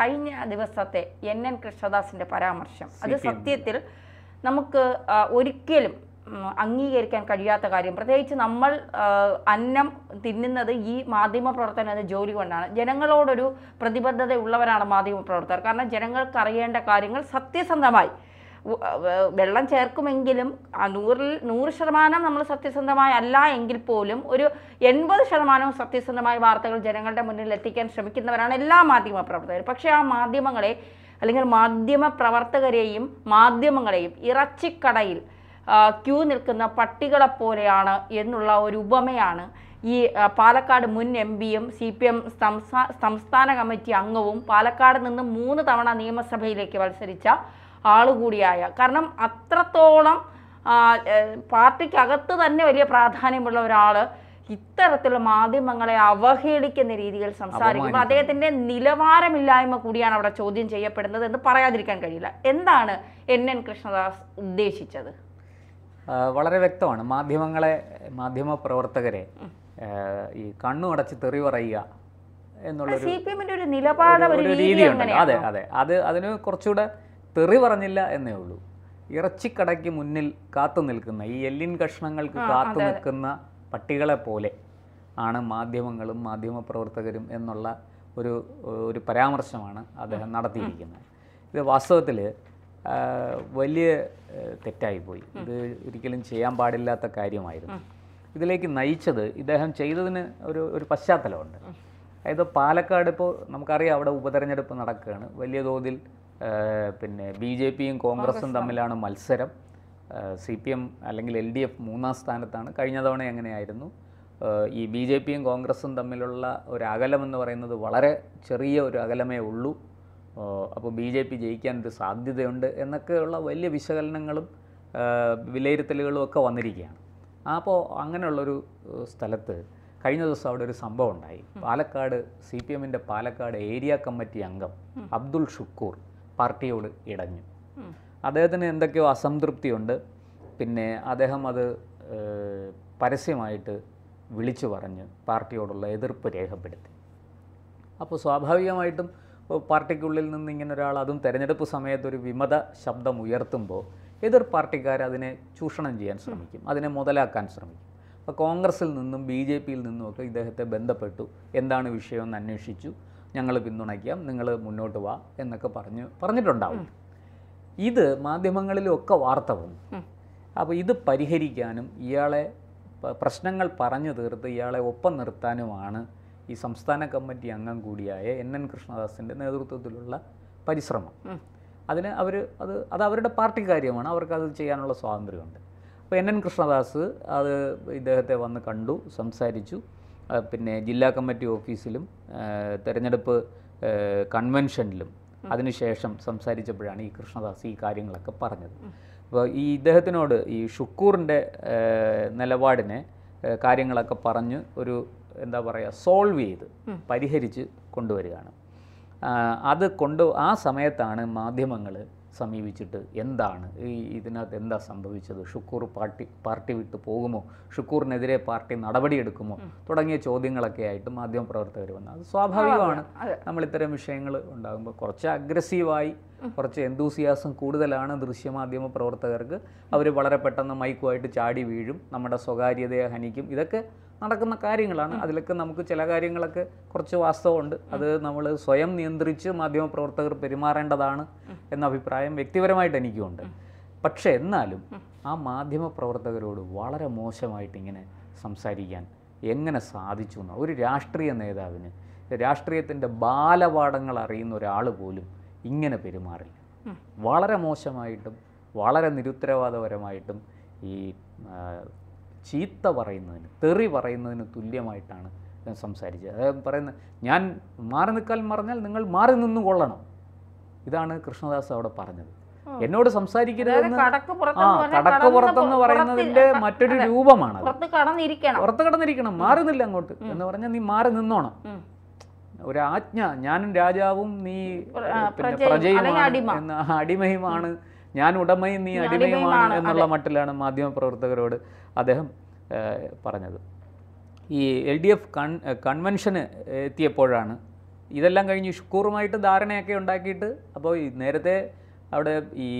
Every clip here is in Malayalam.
കഴിഞ്ഞ ദിവസത്തെ എൻ എൻ കൃഷ്ണദാസിന്റെ പരാമർശം അത് സത്യത്തിൽ നമുക്ക് ഒരിക്കലും അംഗീകരിക്കാൻ കഴിയാത്ത കാര്യം പ്രത്യേകിച്ച് നമ്മൾ അന്നം തിന്നുന്നത് ഈ മാധ്യമ പ്രവർത്തനം എന്ന ജോലി കൊണ്ടാണ് ജനങ്ങളോടൊരു പ്രതിബദ്ധത ഉള്ളവരാണ് മാധ്യമ പ്രവർത്തകർ കാരണം ജനങ്ങൾക്ക് അറിയേണ്ട കാര്യങ്ങൾ സത്യസന്ധമായി വെള്ളം ചേർക്കുമെങ്കിലും നൂറിൽ നൂറ് ശതമാനം നമ്മൾ സത്യസന്ധമായ അല്ല എങ്കിൽ പോലും ഒരു എൺപത് ശതമാനവും സത്യസന്ധമായ വാർത്തകൾ ജനങ്ങളുടെ മുന്നിൽ എത്തിക്കാൻ ശ്രമിക്കുന്നവരാണ് എല്ലാ മാധ്യമ പ്രവർത്തകരും പക്ഷേ ആ മാധ്യമങ്ങളെ അല്ലെങ്കിൽ മാധ്യമ പ്രവർത്തകരെയും മാധ്യമങ്ങളെയും ഇറച്ചിക്കടയിൽ ക്യൂ നിൽക്കുന്ന പട്ടികളെ പോലെയാണ് എന്നുള്ള ഒരു ഉപമയാണ് ഈ പാലക്കാട് മുൻ എം പിയും സി പി എം സംസ്ഥാന കമ്മിറ്റി അംഗവും പാലക്കാട് നിന്ന് മൂന്ന് തവണ നിയമസഭയിലേക്ക് മത്സരിച്ച ആൾ കൂടിയായ കാരണം അത്രത്തോളം പാർട്ടിക്കകത്ത് തന്നെ വലിയ പ്രാധാന്യമുള്ള ഒരാൾ ഇത്തരത്തിലുള്ള മാധ്യമങ്ങളെ അവഹേളിക്കുന്ന രീതിയിൽ സംസാരിക്കുമ്പോൾ അദ്ദേഹത്തിന്റെ നിലവാരമില്ലായ്മ കൂടിയാണ് അവിടെ ചോദ്യം ചെയ്യപ്പെടുന്നത് എന്ന് പറയാതിരിക്കാൻ കഴിയില്ല എന്താണ് എൻ എൻ കൃഷ്ണദാസ് ഉദ്ദേശിച്ചത് വളരെ വ്യക്തമാണ് മാധ്യമങ്ങളെ മാധ്യമ പ്രവർത്തകരെ ഈ അടച്ച് തെറി പറയുക ഒരു നിലപാട് അതെ അതെ അത് അതിന് കുറച്ചുകൂടെ തെറി പറഞ്ഞില്ല എന്നേ ഉള്ളൂ ഇറച്ചിക്കടയ്ക്ക് മുന്നിൽ കാത്തു നിൽക്കുന്ന ഈ എല്ലിൻ കഷ്ണങ്ങൾക്ക് കാത്തു നിൽക്കുന്ന പട്ടികളെ പോലെ ആണ് മാധ്യമങ്ങളും മാധ്യമപ്രവർത്തകരും എന്നുള്ള ഒരു ഒരു പരാമർശമാണ് അദ്ദേഹം നടത്തിയിരിക്കുന്നത് ഇത് വാസ്തവത്തിൽ വലിയ തെറ്റായിപ്പോയി ഇത് ഒരിക്കലും ചെയ്യാൻ പാടില്ലാത്ത കാര്യമായിരുന്നു ഇതിലേക്ക് നയിച്ചത് ഇദ്ദേഹം ചെയ്തതിന് ഒരു ഒരു പശ്ചാത്തലമുണ്ട് അതായത് പാലക്കാട് ഇപ്പോൾ നമുക്കറിയാം അവിടെ ഉപതെരഞ്ഞെടുപ്പ് നടക്കുകയാണ് വലിയ തോതിൽ പിന്നെ ബി ജെ പിയും കോൺഗ്രസും തമ്മിലാണ് മത്സരം സി പി എം അല്ലെങ്കിൽ എൽ ഡി എഫ് മൂന്നാം സ്ഥാനത്താണ് കഴിഞ്ഞ തവണ എങ്ങനെയായിരുന്നു ഈ ബി ജെ പിയും കോൺഗ്രസും തമ്മിലുള്ള ഒരു അകലമെന്ന് പറയുന്നത് വളരെ ചെറിയ ഒരു അകലമേ ഉള്ളൂ അപ്പോൾ ബി ജെ പി ജയിക്കാൻ ഒരു സാധ്യതയുണ്ട് എന്നൊക്കെയുള്ള വലിയ വിശകലനങ്ങളും വിലയിരുത്തലുകളും ഒക്കെ വന്നിരിക്കുകയാണ് അപ്പോൾ അങ്ങനെയുള്ളൊരു സ്ഥലത്ത് കഴിഞ്ഞ ദിവസം അവിടെ ഒരു സംഭവം ഉണ്ടായി പാലക്കാട് സി പി എമ്മിൻ്റെ പാലക്കാട് ഏരിയ കമ്മിറ്റി അംഗം അബ്ദുൾ ഷുക്കൂർ പാർട്ടിയോട് ഇടഞ്ഞു അദ്ദേഹത്തിന് എന്തൊക്കെയോ അസംതൃപ്തിയുണ്ട് പിന്നെ അദ്ദേഹം അത് പരസ്യമായിട്ട് വിളിച്ചു പറഞ്ഞ് പാർട്ടിയോടുള്ള എതിർപ്പ് രേഖപ്പെടുത്തി അപ്പോൾ സ്വാഭാവികമായിട്ടും പാർട്ടിക്കുള്ളിൽ നിന്ന് ഇങ്ങനെ ഒരാൾ അതും തെരഞ്ഞെടുപ്പ് സമയത്തൊരു വിമത ശബ്ദം ഉയർത്തുമ്പോൾ എതിർ പാർട്ടിക്കാർ അതിനെ ചൂഷണം ചെയ്യാൻ ശ്രമിക്കും അതിനെ മുതലാക്കാൻ ശ്രമിക്കും അപ്പോൾ കോൺഗ്രസിൽ നിന്നും ബി ജെ പിയിൽ നിന്നുമൊക്കെ ഇദ്ദേഹത്തെ ബന്ധപ്പെട്ടു എന്താണ് വിഷയമെന്ന് അന്വേഷിച്ചു ഞങ്ങൾ പിന്തുണയ്ക്കാം നിങ്ങൾ മുന്നോട്ട് വാ എന്നൊക്കെ പറഞ്ഞ് പറഞ്ഞിട്ടുണ്ടാവും ഇത് മാധ്യമങ്ങളിലൊക്കെ വാർത്ത വന്നു അപ്പോൾ ഇത് പരിഹരിക്കാനും ഇയാളെ പ്രശ്നങ്ങൾ പറഞ്ഞു തീർത്ത് ഇയാളെ ഒപ്പം നിർത്താനുമാണ് ഈ സംസ്ഥാന കമ്മിറ്റി അംഗം കൂടിയായ എൻ എൻ കൃഷ്ണദാസിൻ്റെ നേതൃത്വത്തിലുള്ള പരിശ്രമം അതിന് അവർ അത് അത് അവരുടെ പാർട്ടി കാര്യമാണ് അവർക്ക് അത് ചെയ്യാനുള്ള സ്വാതന്ത്ര്യമുണ്ട് അപ്പോൾ എൻ എൻ കൃഷ്ണദാസ് അത് ഇദ്ദേഹത്തെ വന്ന് കണ്ടു സംസാരിച്ചു പിന്നെ ജില്ലാ കമ്മിറ്റി ഓഫീസിലും തെരഞ്ഞെടുപ്പ് കൺവെൻഷനിലും അതിനുശേഷം സംസാരിച്ചപ്പോഴാണ് ഈ കൃഷ്ണദാസ് ഈ കാര്യങ്ങളൊക്കെ പറഞ്ഞത് അപ്പോൾ ഈ ഇദ്ദേഹത്തിനോട് ഈ ഷുക്കൂറിൻ്റെ നിലപാടിനെ കാര്യങ്ങളൊക്കെ പറഞ്ഞ് ഒരു എന്താ പറയുക സോൾവ് ചെയ്ത് പരിഹരിച്ച് കൊണ്ടുവരികയാണ് അത് കൊണ്ട് ആ സമയത്താണ് മാധ്യമങ്ങൾ സമീപിച്ചിട്ട് എന്താണ് ഈ ഇതിനകത്ത് എന്താ സംഭവിച്ചത് ഷുക്കൂർ പാർട്ടി പാർട്ടി വിട്ടു പോകുമോ ഷുക്കൂറിനെതിരെ പാർട്ടി നടപടിയെടുക്കുമോ തുടങ്ങിയ ചോദ്യങ്ങളൊക്കെ ആയിട്ട് മാധ്യമപ്രവർത്തകർ വന്നു അത് സ്വാഭാവികമാണ് നമ്മൾ ഇത്തരം വിഷയങ്ങൾ ഉണ്ടാകുമ്പോൾ കുറച്ച് അഗ്രസീവായി കുറച്ച് എന്തൂസിയാസം കൂടുതലാണ് ദൃശ്യമാധ്യമ പ്രവർത്തകർക്ക് അവർ വളരെ പെട്ടെന്ന് മൈക്കുമായിട്ട് ചാടി വീഴും നമ്മുടെ സ്വകാര്യതയെ ഹനിക്കും ഇതൊക്കെ നടക്കുന്ന കാര്യങ്ങളാണ് അതിലൊക്കെ നമുക്ക് ചില കാര്യങ്ങളൊക്കെ കുറച്ച് വാസ്തവമുണ്ട് അത് നമ്മൾ സ്വയം നിയന്ത്രിച്ച് മാധ്യമപ്രവർത്തകർ പെരുമാറേണ്ടതാണ് എന്ന അഭിപ്രായം വ്യക്തിപരമായിട്ട് എനിക്കുമുണ്ട് പക്ഷേ എന്നാലും ആ മാധ്യമപ്രവർത്തകരോട് വളരെ മോശമായിട്ട് ഇങ്ങനെ സംസാരിക്കാൻ എങ്ങനെ സാധിച്ചു എന്ന് ഒരു രാഷ്ട്രീയ നേതാവിന് രാഷ്ട്രീയത്തിൻ്റെ ബാലപാഠങ്ങൾ അറിയുന്ന ഒരാൾ പോലും ഇങ്ങനെ പെരുമാറില്ല വളരെ മോശമായിട്ടും വളരെ നിരുത്തരവാദപരമായിട്ടും ഈ ചീത്ത പറയുന്നതിന് തെറി പറയുന്നതിന് തുല്യമായിട്ടാണ് സംസാരിച്ചത് അതായത് പറയുന്നത് ഞാൻ മാറി നിൽക്കാൻ പറഞ്ഞാൽ നിങ്ങൾ മാറി നിന്നും കൊള്ളണം ഇതാണ് കൃഷ്ണദാസ് അവിടെ പറഞ്ഞത് എന്നോട് സംസാരിക്കരുതെന്ന് കടക്ക് പുറത്തെന്ന് പറയുന്നതിന്റെ മറ്റൊരു രൂപമാണ് പുറത്ത് കടന്നിരിക്കണം മാറുന്നില്ല അങ്ങോട്ട് എന്ന് പറഞ്ഞാൽ നീ മാറി നിന്നോണം ഒരു ആജ്ഞ ഞാനും രാജാവും നീ പ്രജയും അടിമയുമാണ് ഞാൻ ഉടമയും നീ അടിമയുമാണ് എന്നുള്ള മട്ടിലാണ് മാധ്യമപ്രവർത്തകരോട് അദ്ദേഹം പറഞ്ഞത് ഈ എൽ ഡി എഫ് കൺ കൺവെൻഷന് എത്തിയപ്പോഴാണ് ഇതെല്ലാം കഴിഞ്ഞ് ഷുക്കൂറുമായിട്ട് ധാരണയൊക്കെ ഉണ്ടാക്കിയിട്ട് അപ്പോൾ നേരത്തെ അവിടെ ഈ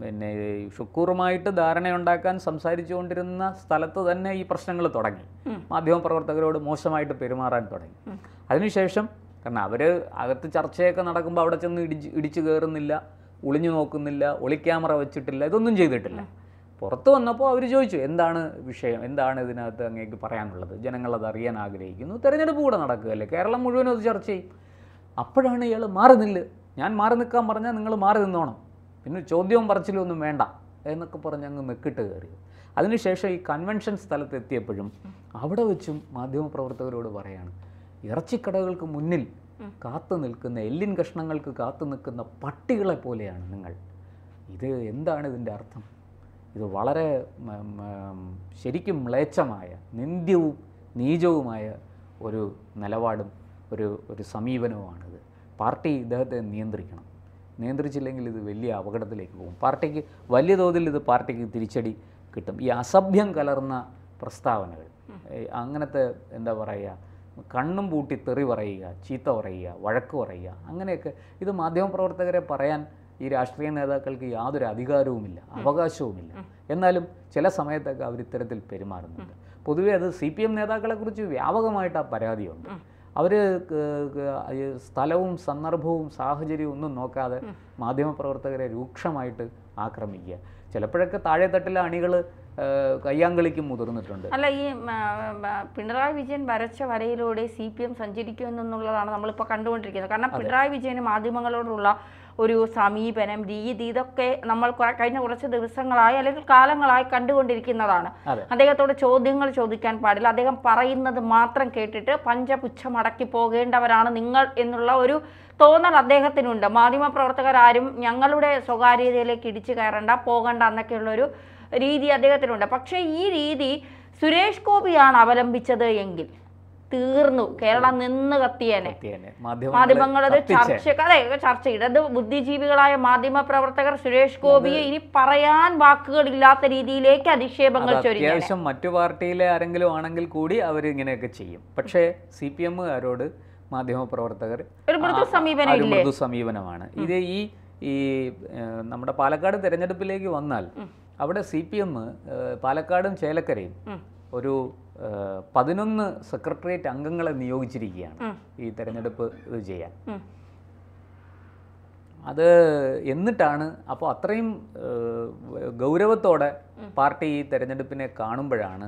പിന്നെ ഷുക്കൂറുമായിട്ട് ധാരണയുണ്ടാക്കാൻ സംസാരിച്ചുകൊണ്ടിരുന്ന സ്ഥലത്ത് തന്നെ ഈ പ്രശ്നങ്ങൾ തുടങ്ങി മാധ്യമപ്രവർത്തകരോട് മോശമായിട്ട് പെരുമാറാൻ തുടങ്ങി അതിനുശേഷം കാരണം അവർ അകത്ത് ചർച്ചയൊക്കെ നടക്കുമ്പോൾ അവിടെ ചെന്ന് ഇടിച്ച് ഇടിച്ചു കയറുന്നില്ല ഒളിഞ്ഞു നോക്കുന്നില്ല ഒളിക്യാമറ വെച്ചിട്ടില്ല ഇതൊന്നും ചെയ്തിട്ടില്ല പുറത്തു വന്നപ്പോൾ അവർ ചോദിച്ചു എന്താണ് വിഷയം എന്താണ് ഇതിനകത്ത് അങ്ങേക്ക് പറയാനുള്ളത് ജനങ്ങളത് അറിയാൻ ആഗ്രഹിക്കുന്നു തെരഞ്ഞെടുപ്പ് കൂടെ നടക്കുകയല്ലേ കേരളം മുഴുവനും അത് ചർച്ച ചെയ്യും അപ്പോഴാണ് ഇയാൾ മാറി നില്ല് ഞാൻ മാറി നിൽക്കാൻ പറഞ്ഞാൽ നിങ്ങൾ മാറി നിന്നോണം പിന്നെ ചോദ്യവും പറച്ചിലും ഒന്നും വേണ്ട എന്നൊക്കെ പറഞ്ഞ് അങ്ങ് മെക്കിട്ട് കയറി അതിനുശേഷം ഈ കൺവെൻഷൻ സ്ഥലത്ത് എത്തിയപ്പോഴും അവിടെ വെച്ചും മാധ്യമപ്രവർത്തകരോട് പറയാണ് ഇറച്ചിക്കടകൾക്ക് മുന്നിൽ കാത്തു നിൽക്കുന്ന എല്ലിൻ കഷ്ണങ്ങൾക്ക് കാത്തു നിൽക്കുന്ന പട്ടികളെ പോലെയാണ് നിങ്ങൾ ഇത് എന്താണ് ഇതിൻ്റെ അർത്ഥം ഇത് വളരെ ശരിക്കും മ്ലേച്ഛമായ നിന്ദ്യവും നീചവുമായ ഒരു നിലപാടും ഒരു ഒരു സമീപനവുമാണിത് പാർട്ടി ഇദ്ദേഹത്തെ നിയന്ത്രിക്കണം നിയന്ത്രിച്ചില്ലെങ്കിൽ ഇത് വലിയ അപകടത്തിലേക്ക് പോകും പാർട്ടിക്ക് വലിയ തോതിൽ ഇത് പാർട്ടിക്ക് തിരിച്ചടി കിട്ടും ഈ അസഭ്യം കലർന്ന പ്രസ്താവനകൾ അങ്ങനത്തെ എന്താ പറയുക കണ്ണും പൂട്ടി തെറി പറയുക ചീത്ത പറയുക വഴക്ക് പറയുക അങ്ങനെയൊക്കെ ഇത് മാധ്യമപ്രവർത്തകരെ പറയാൻ ഈ രാഷ്ട്രീയ നേതാക്കൾക്ക് യാതൊരു അധികാരവുമില്ല അവകാശവുമില്ല എന്നാലും ചില സമയത്തൊക്കെ അവർ ഇത്തരത്തിൽ പെരുമാറുന്നുണ്ട് പൊതുവെ അത് സി പി എം നേതാക്കളെക്കുറിച്ച് വ്യാപകമായിട്ട് ആ പരാതിയുണ്ട് അവർ സ്ഥലവും സന്ദർഭവും സാഹചര്യവും ഒന്നും നോക്കാതെ മാധ്യമപ്രവർത്തകരെ രൂക്ഷമായിട്ട് ആക്രമിക്കുക ചിലപ്പോഴൊക്കെ താഴെത്തട്ടിലെ അണികൾ കയ്യാങ്കളിക്കും മുതിർന്നിട്ടുണ്ട് അല്ല ഈ പിണറായി വിജയൻ വരച്ച വരയിലൂടെ സി പി എം എന്നുള്ളതാണ് നമ്മളിപ്പോൾ കണ്ടുകൊണ്ടിരിക്കുന്നത് കാരണം പിണറായി വിജയന് മാധ്യമങ്ങളോടുള്ള ഒരു സമീപനം രീതി ഇതൊക്കെ നമ്മൾ കഴിഞ്ഞ കുറച്ച് ദിവസങ്ങളായി അല്ലെങ്കിൽ കാലങ്ങളായി കണ്ടുകൊണ്ടിരിക്കുന്നതാണ് അദ്ദേഹത്തോട് ചോദ്യങ്ങൾ ചോദിക്കാൻ പാടില്ല അദ്ദേഹം പറയുന്നത് മാത്രം കേട്ടിട്ട് പഞ്ചപുച്ഛം അടക്കി പോകേണ്ടവരാണ് നിങ്ങൾ എന്നുള്ള ഒരു തോന്നൽ അദ്ദേഹത്തിനുണ്ട് മാധ്യമപ്രവർത്തകരാരും ഞങ്ങളുടെ സ്വകാര്യതയിലേക്ക് ഇടിച്ചു കയറണ്ട പോകണ്ട എന്നൊക്കെയുള്ളൊരു രീതി അദ്ദേഹത്തിനുണ്ട് പക്ഷേ ഈ രീതി സുരേഷ് ഗോപിയാണ് അവലംബിച്ചത് എങ്കിൽ തീർന്നു കേരളം നിന്ന് കത്തിയേനെ മാധ്യമങ്ങളത് ചർച്ച അതെ ചർച്ച ഇടത് ബുദ്ധിജീവികളായ മാധ്യമ പ്രവർത്തകർ സുരേഷ് ഗോപിയെ ഇനി പറയാൻ വാക്കുകളില്ലാത്ത രീതിയിലേക്ക് അധിക്ഷേപങ്ങൾ അത്യാവശ്യം മറ്റു പാർട്ടിയിലെ ആരെങ്കിലും ആണെങ്കിൽ കൂടി അവർ ഇങ്ങനെയൊക്കെ ചെയ്യും പക്ഷേ സി പി എമ്മുകാരോട് മാധ്യമപ്രവർത്തകർ ഒരു മൃദു സമീപനമാണ് ഇത് ഈ ഈ നമ്മുടെ പാലക്കാട് തെരഞ്ഞെടുപ്പിലേക്ക് വന്നാൽ അവിടെ സി പി എം പാലക്കാടും ചേലക്കരയും ഒരു പതിനൊന്ന് സെക്രട്ടേറിയറ്റ് അംഗങ്ങളെ നിയോഗിച്ചിരിക്കുകയാണ് ഈ തെരഞ്ഞെടുപ്പ് ഇത് ചെയ്യാൻ അത് എന്നിട്ടാണ് അപ്പോൾ അത്രയും ഗൗരവത്തോടെ പാർട്ടി ഈ തെരഞ്ഞെടുപ്പിനെ കാണുമ്പോഴാണ്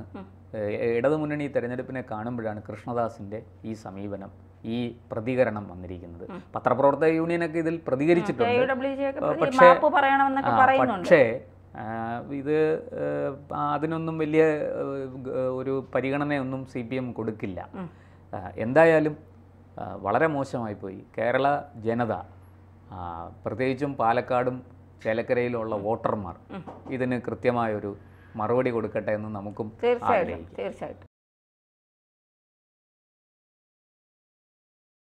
ഇടതുമുന്നണി തെരഞ്ഞെടുപ്പിനെ കാണുമ്പോഴാണ് കൃഷ്ണദാസിൻ്റെ ഈ സമീപനം ഈ പ്രതികരണം വന്നിരിക്കുന്നത് പത്രപ്രവർത്തക യൂണിയനൊക്കെ ഇതിൽ പ്രതികരിച്ചിട്ടുണ്ട് പക്ഷേ പക്ഷേ ഇത് അതിനൊന്നും വലിയ ഒരു പരിഗണനയൊന്നും സി പി എം കൊടുക്കില്ല എന്തായാലും വളരെ മോശമായിപ്പോയി കേരള ജനത പ്രത്യേകിച്ചും പാലക്കാടും ചേലക്കരയിലുള്ള വോട്ടർമാർ ഇതിന് കൃത്യമായൊരു മറുപടി കൊടുക്കട്ടെ എന്ന് നമുക്കും തീർച്ചയായിട്ടും തീർച്ചയായിട്ടും